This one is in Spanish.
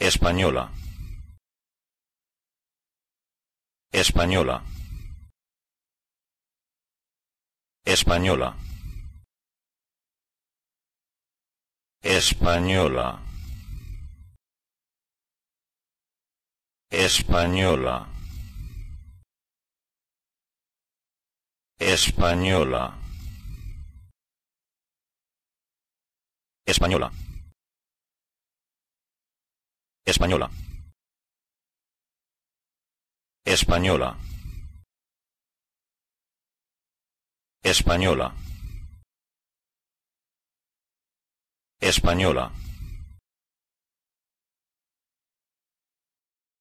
española española española española española española española Española. Española. Española. Española.